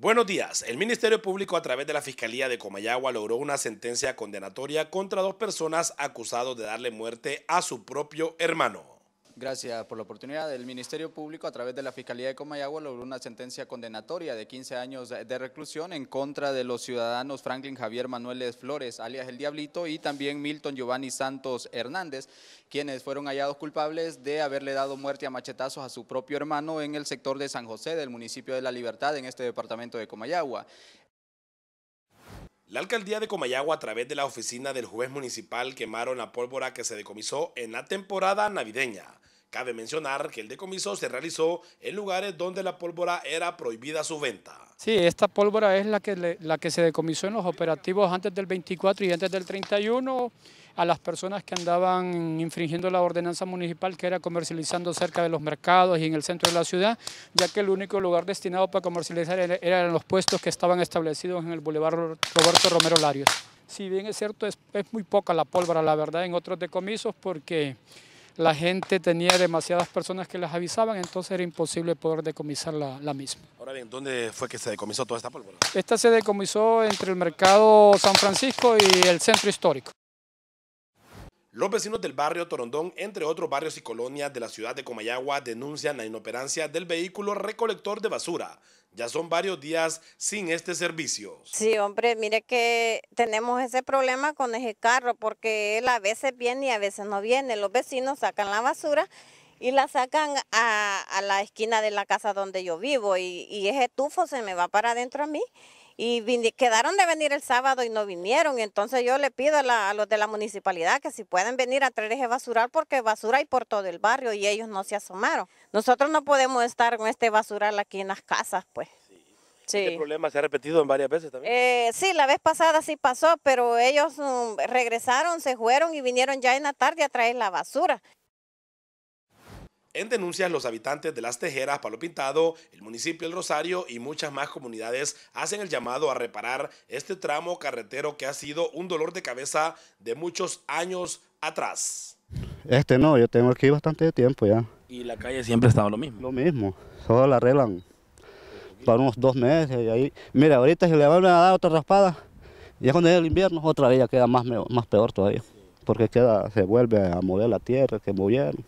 Buenos días. El Ministerio Público a través de la Fiscalía de Comayagua logró una sentencia condenatoria contra dos personas acusados de darle muerte a su propio hermano. Gracias por la oportunidad. El Ministerio Público, a través de la Fiscalía de Comayagua, logró una sentencia condenatoria de 15 años de reclusión en contra de los ciudadanos Franklin Javier Manuel Flores, alias El Diablito, y también Milton Giovanni Santos Hernández, quienes fueron hallados culpables de haberle dado muerte a machetazos a su propio hermano en el sector de San José, del municipio de La Libertad, en este departamento de Comayagua. La alcaldía de Comayagua, a través de la oficina del juez municipal, quemaron la pólvora que se decomisó en la temporada navideña. Cabe mencionar que el decomiso se realizó en lugares donde la pólvora era prohibida su venta. Sí, esta pólvora es la que, la que se decomisó en los operativos antes del 24 y antes del 31 a las personas que andaban infringiendo la ordenanza municipal que era comercializando cerca de los mercados y en el centro de la ciudad, ya que el único lugar destinado para comercializar eran los puestos que estaban establecidos en el Boulevard Roberto Romero Larios. Si bien es cierto, es muy poca la pólvora, la verdad, en otros decomisos porque la gente tenía demasiadas personas que las avisaban, entonces era imposible poder decomisar la, misma. Ahora bien, ¿dónde fue que se decomisó toda esta pólvora? Esta se decomisó entre el mercado San Francisco y el centro histórico. Los vecinos del barrio Torondón, entre otros barrios y colonias de la ciudad de Comayagua, denuncian la inoperancia del vehículo recolector de basura, ya son varios días sin este servicio. Sí, hombre, mire que tenemos ese problema con ese carro porque él a veces viene y a veces no viene. Los vecinos sacan la basura y la sacan a, la esquina de la casa donde yo vivo y, y ese tufo se me va para adentro a mí y quedaron de venir el sábado y no vinieron. Entonces yo le pido a, los de la municipalidad que si pueden venir a traer ese basural porque basura hay por todo el barrio y ellos no se asomaron. Nosotros no podemos estar con este basural aquí en las casas, pues. Sí. ¿Este problema se ha repetido en varias veces también? Eh, sí, la vez pasada sí pasó, pero ellos mm, regresaron, se fueron y vinieron ya en la tarde a traer la basura. En denuncias, los habitantes de Las Tejeras, Palo Pintado, el municipio El Rosario y muchas más comunidades hacen el llamado a reparar este tramo carretero que ha sido un dolor de cabeza de muchos años atrás. Este no, yo tengo aquí bastante tiempo ya. ¿Y la calle siempre estaba lo mismo? Lo mismo, solo la arreglan para unos dos meses y ahí... Mira, ahorita si le van a dar otra raspada, ya cuando es el invierno, otra vez ya queda más, más peor todavía, porque queda, se vuelve a mover la tierra que movieron.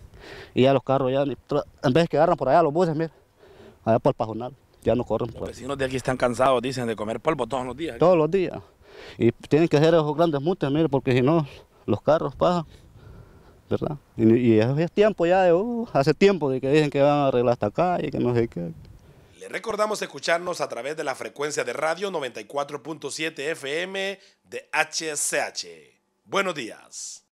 Y ya los carros, ya, en vez que agarran por allá los buses, mira, allá por el pajonal, ya no corren. Pues. Los vecinos de aquí están cansados, dicen, de comer polvo todos los días. Todos los días. Y tienen que hacer esos grandes mutes, mire, porque si no, los carros pasan. ¿Verdad? Y, y es tiempo ya, uh, hace tiempo de que dicen que van a arreglar esta calle, que no sé qué. Le recordamos escucharnos a través de la frecuencia de radio 94.7 FM de HCH. Buenos días.